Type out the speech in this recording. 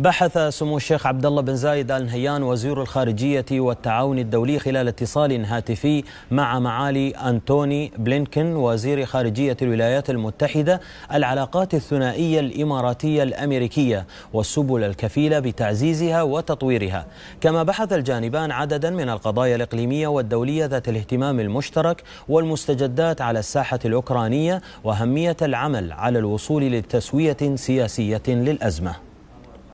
بحث سمو الشيخ عبد الله بن زايد ال نهيان وزير الخارجيه والتعاون الدولي خلال اتصال هاتفي مع معالي انتوني بلينكن وزير خارجيه الولايات المتحده العلاقات الثنائيه الاماراتيه الامريكيه والسبل الكفيله بتعزيزها وتطويرها، كما بحث الجانبان عددا من القضايا الاقليميه والدوليه ذات الاهتمام المشترك والمستجدات على الساحه الاوكرانيه واهميه العمل على الوصول لتسويه سياسيه للازمه.